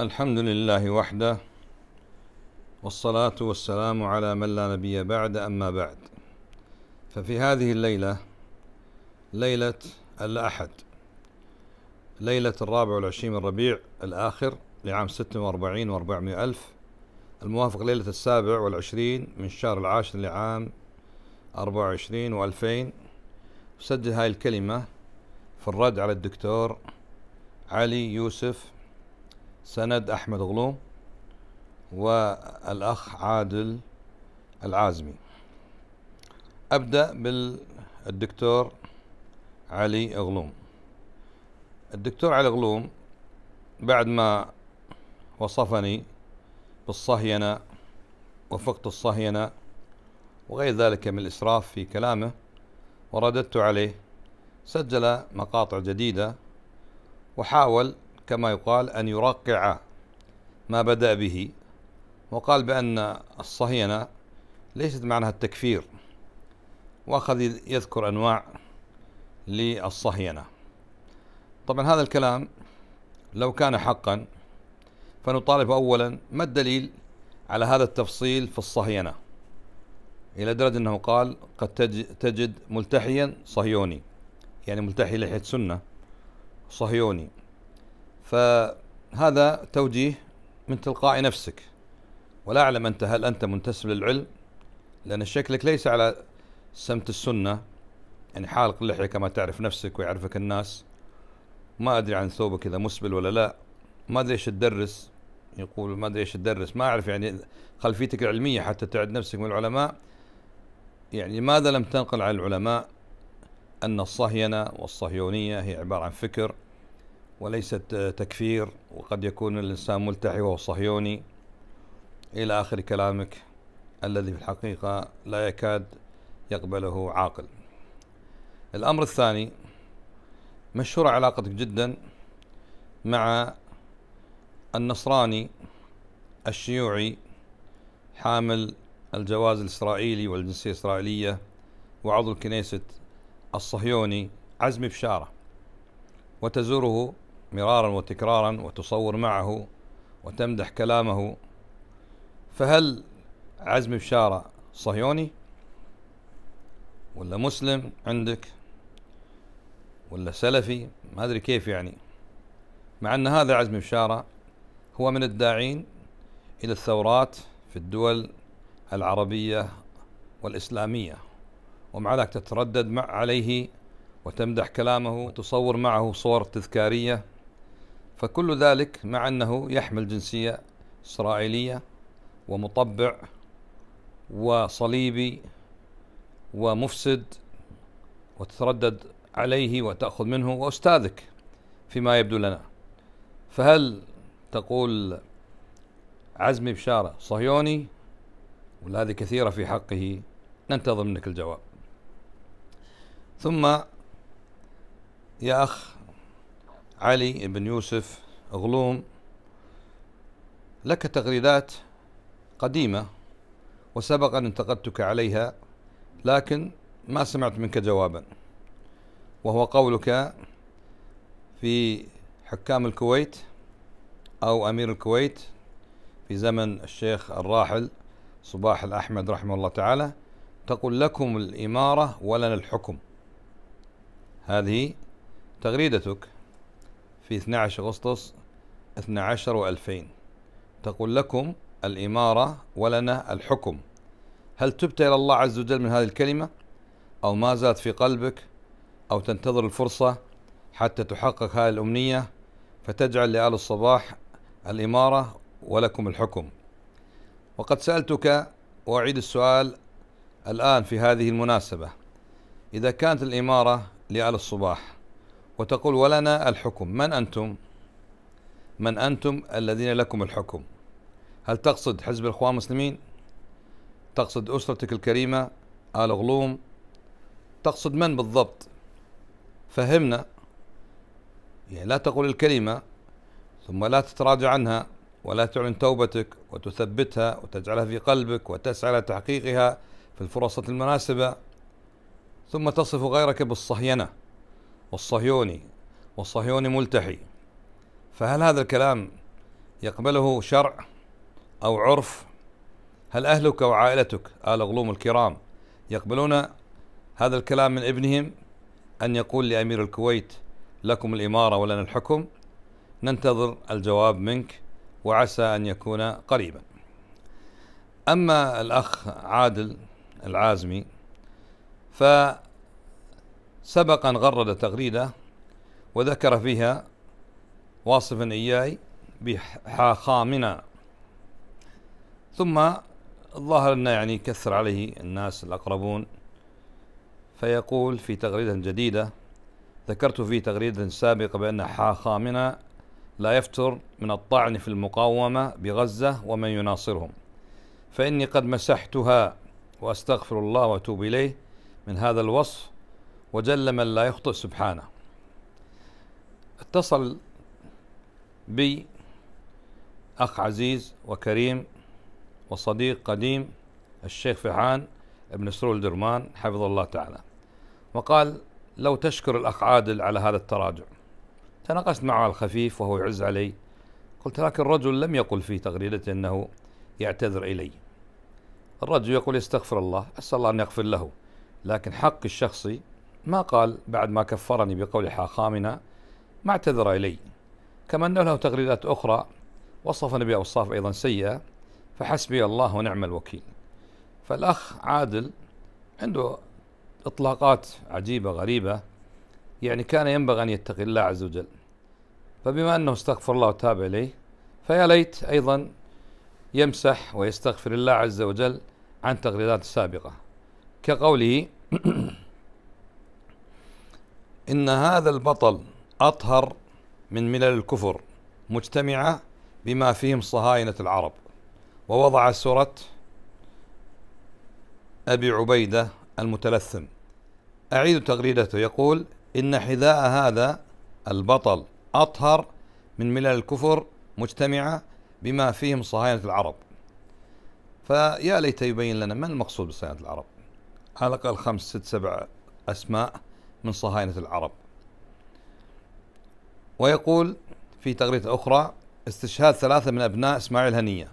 الحمد لله وحده والصلاة والسلام على من لا نبي بعد أما بعد ففي هذه الليلة ليلة الأحد ليلة الرابع والعشرين من ربيع الآخر لعام ست وأربعين وأربعمائة ألف الموافق ليلة السابع والعشرين من شهر العاشر لعام أربعة وعشرين وألفين سجل هاي الكلمة في الرد على الدكتور علي يوسف سند أحمد غلوم والأخ عادل العازمي أبدأ بالدكتور علي غلوم الدكتور علي غلوم بعد ما وصفني بالصهينة وفقد الصهينة وغير ذلك من الإسراف في كلامه ورددت عليه سجل مقاطع جديدة وحاول كما يقال أن يرقع ما بدأ به وقال بأن الصهينة ليست معناها التكفير وأخذ يذكر أنواع للصهينة طبعا هذا الكلام لو كان حقا فنطالب أولا ما الدليل على هذا التفصيل في الصهينة إلى درجة أنه قال قد تجد ملتحيا صهيوني يعني ملتحي لحية سنة صهيوني فهذا توجيه من تلقاء نفسك ولا أعلم أنت هل أنت منتسب للعلم لأن شكلك ليس على سمت السنة يعني حالق اللحية كما تعرف نفسك ويعرفك الناس ما أدري عن ثوبك إذا مسبل ولا لا ما أدري إيش تدرس يقول ما أدري إيش تدرس ما أعرف يعني خلفيتك العلمية حتى تعد نفسك من العلماء يعني لماذا لم تنقل على العلماء أن الصهينة والصهيونية هي عبارة عن فكر وليست تكفير وقد يكون الإنسان ملتحي وهو صهيوني إلى آخر كلامك الذي في الحقيقة لا يكاد يقبله عاقل الأمر الثاني مشهورة علاقتك جدا مع النصراني الشيوعي حامل الجواز الإسرائيلي والجنسية الإسرائيلية وعضو الكنيسة الصهيوني عزمي بشارة وتزوره مرارا وتكرارا وتصور معه وتمدح كلامه فهل عزم بشارة صهيوني ولا مسلم عندك ولا سلفي ما أدري كيف يعني مع أن هذا عزم بشارة هو من الداعين إلى الثورات في الدول العربية والإسلامية ومع ذلك تتردد مع عليه وتمدح كلامه وتصور معه صور تذكارية فكل ذلك مع أنه يحمل جنسية إسرائيلية ومطبع وصليبي ومفسد وتتردد عليه وتأخذ منه وأستاذك فيما يبدو لنا فهل تقول عزمي بشارة صهيوني ولا هذه كثيرة في حقه ننتظر منك الجواب ثم يا أخ علي بن يوسف غلوم لك تغريدات قديمة وسبق أن انتقدتك عليها لكن ما سمعت منك جوابا وهو قولك في حكام الكويت أو أمير الكويت في زمن الشيخ الراحل صباح الأحمد رحمه الله تعالى تقول لكم الإمارة ولنا الحكم هذه تغريدتك في 12 أغسطس 12 و2000 تقول لكم الإمارة ولنا الحكم هل تبت إلى الله عز وجل من هذه الكلمة أو ما زالت في قلبك أو تنتظر الفرصة حتى تحقق هذه الأمنية فتجعل لآل الصباح الإمارة ولكم الحكم وقد سألتك وأعيد السؤال الآن في هذه المناسبة إذا كانت الإمارة لآل الصباح وتقول ولنا الحكم من أنتم من أنتم الذين لكم الحكم هل تقصد حزب الإخوان المسلمين تقصد أسرتك الكريمة آل غلوم تقصد من بالضبط فهمنا يعني لا تقول الكلمة ثم لا تتراجع عنها ولا تعلن توبتك وتثبتها وتجعلها في قلبك وتسعى لتحقيقها في الفرصة المناسبة ثم تصف غيرك بالصهينة والصهيوني والصهيوني ملتحي فهل هذا الكلام يقبله شرع أو عرف هل أهلك وعائلتك آل غلوم الكرام يقبلون هذا الكلام من ابنهم أن يقول لأمير الكويت لكم الإمارة ولنا الحكم ننتظر الجواب منك وعسى أن يكون قريبا أما الأخ عادل العازمي ف سبق أن غرد تغريدة وذكر فيها واصفا إياي بحاخامنا ثم الظاهر أنه يعني كثر عليه الناس الأقربون فيقول في تغريدة جديدة ذكرت في تغريدة سابقة بأن حاخامنا لا يفتر من الطعن في المقاومة بغزة ومن يناصرهم فإني قد مسحتها وأستغفر الله وأتوب إليه من هذا الوصف وجل من لا يخطئ سبحانه اتصل بي أخ عزيز وكريم وصديق قديم الشيخ فيحان بن سرور الدرمان حفظه الله تعالى وقال لو تشكر الأخ عادل على هذا التراجع تناقشت معه على الخفيف وهو يعز علي قلت لكن الرجل لم يقل في تغريدته أنه يعتذر إلي الرجل يقول يستغفر الله أسأل الله أن يغفر له لكن حقي الشخصي ما قال بعد ما كفرني بقول حاخامنا ما اعتذر إلي كما أنه له تغريدات أخرى وصف النبي أوصاف أيضا سيئة فحسبي الله ونعم الوكيل فالأخ عادل عنده إطلاقات عجيبة غريبة يعني كان ينبغي أن يتقي الله عز وجل فبما أنه استغفر الله وتاب إليه فيا ليت أيضا يمسح ويستغفر الله عز وجل عن تغريدات سابقة كقوله إن هذا البطل أطهر من ملل الكفر مجتمعة بما فيهم صهاينة العرب ووضع سورة أبي عبيدة المتلثم أعيد تغريدته يقول إن حذاء هذا البطل أطهر من ملل الكفر مجتمعة بما فيهم صهاينة العرب فيا ليت يبين لنا ما المقصود بصهاينة العرب على الأقل خمس ست سبع أسماء من صهاينة العرب ويقول في تغريدة أخرى استشهاد ثلاثة من أبناء إسماعيل هنية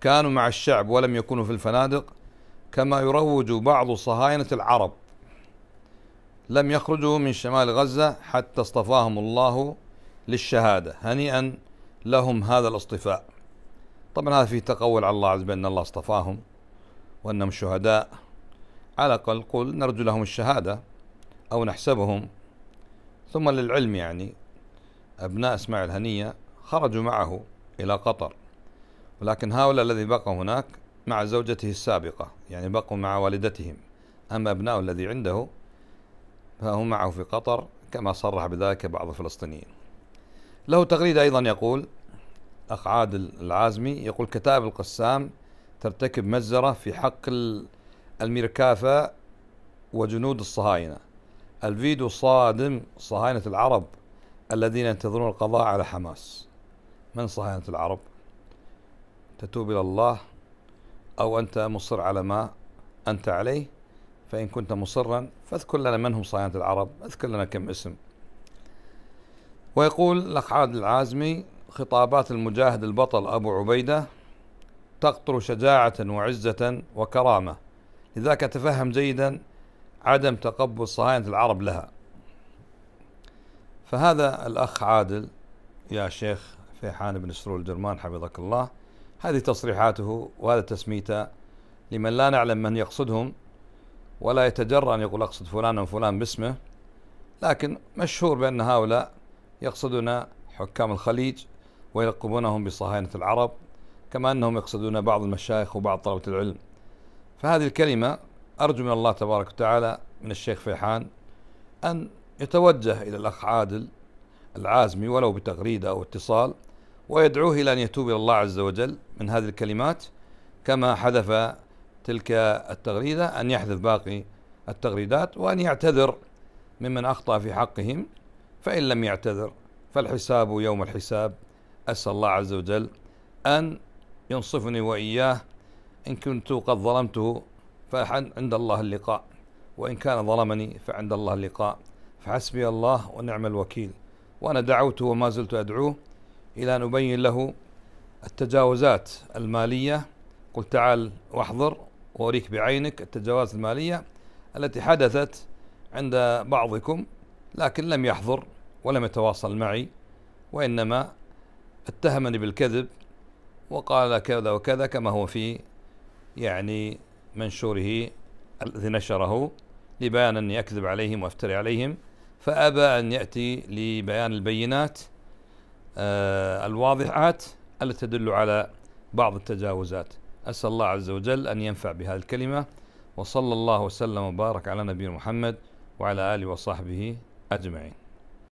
كانوا مع الشعب ولم يكونوا في الفنادق كما يروج بعض صهاينة العرب لم يخرجوا من شمال غزة حتى اصطفاهم الله للشهادة هنيئا لهم هذا الاصطفاء طبعا هذا فيه تقول على الله عز وجل أن الله اصطفاهم وأنهم شهداء على الأقل قل نرجو لهم الشهادة أو نحسبهم ثم للعلم يعني أبناء إسماعيل هنية خرجوا معه إلى قطر ولكن هؤلاء الذي بقوا هناك مع زوجته السابقة يعني بقوا مع والدتهم أما أبناءه الذي عنده فهو معه في قطر كما صرح بذلك بعض الفلسطينيين له تغريدة أيضا يقول أخ عادل العازمي يقول كتاب القسام ترتكب مجزرة في حق الميركافة وجنود الصهاينة الفيديو صادم صهاينة العرب الذين ينتظرون القضاء على حماس من صهاينة العرب تتوب إلى الله أو أنت مصر على ما أنت عليه فإن كنت مصرا فاذكر لنا من هم صهاينة العرب اذكر لنا كم اسم ويقول الأخ العازمي خطابات المجاهد البطل أبو عبيدة تقطر شجاعة وعزة وكرامة لذاك تفهم جيدا عدم تقبل صهاينة العرب لها فهذا الأخ عادل يا شيخ فيحان بن سرور الجرمان حفظك الله هذه تصريحاته وهذا تسميته لمن لا نعلم من يقصدهم ولا يتجرأ أن يقول أقصد فلان أو فلان باسمه لكن مشهور بأن هؤلاء يقصدون حكام الخليج ويلقبونهم بصهاينة العرب كما أنهم يقصدون بعض المشايخ وبعض طلبة العلم فهذه الكلمة أرجو من الله تبارك وتعالى من الشيخ فيحان أن يتوجه إلى الأخ عادل العازمي ولو بتغريدة أو اتصال ويدعوه إلى أن يتوب إلى الله عز وجل من هذه الكلمات كما حذف تلك التغريدة أن يحذف باقي التغريدات وأن يعتذر ممن أخطأ في حقهم فإن لم يعتذر فالحساب يوم الحساب أسأل الله عز وجل أن ينصفني وإياه إن كنت قد ظلمته فعند الله اللقاء وإن كان ظلمني فعند الله اللقاء فحسبي الله ونعم الوكيل وأنا دعوته وما زلت أدعوه إلى أن أبين له التجاوزات المالية قل تعال واحضر وأريك بعينك التجاوزات المالية التي حدثت عند بعضكم لكن لم يحضر ولم يتواصل معي وإنما اتهمني بالكذب وقال كذا وكذا كما هو في يعني منشوره الذي نشره لبيان أني أكذب عليهم وأفتري عليهم فأبى أن يأتي لبيان البينات آه، الواضحات التي تدل على بعض التجاوزات أسأل الله عز وجل أن ينفع بهذه الكلمة وصلى الله وسلم وبارك على نبينا محمد وعلى آله وصحبه أجمعين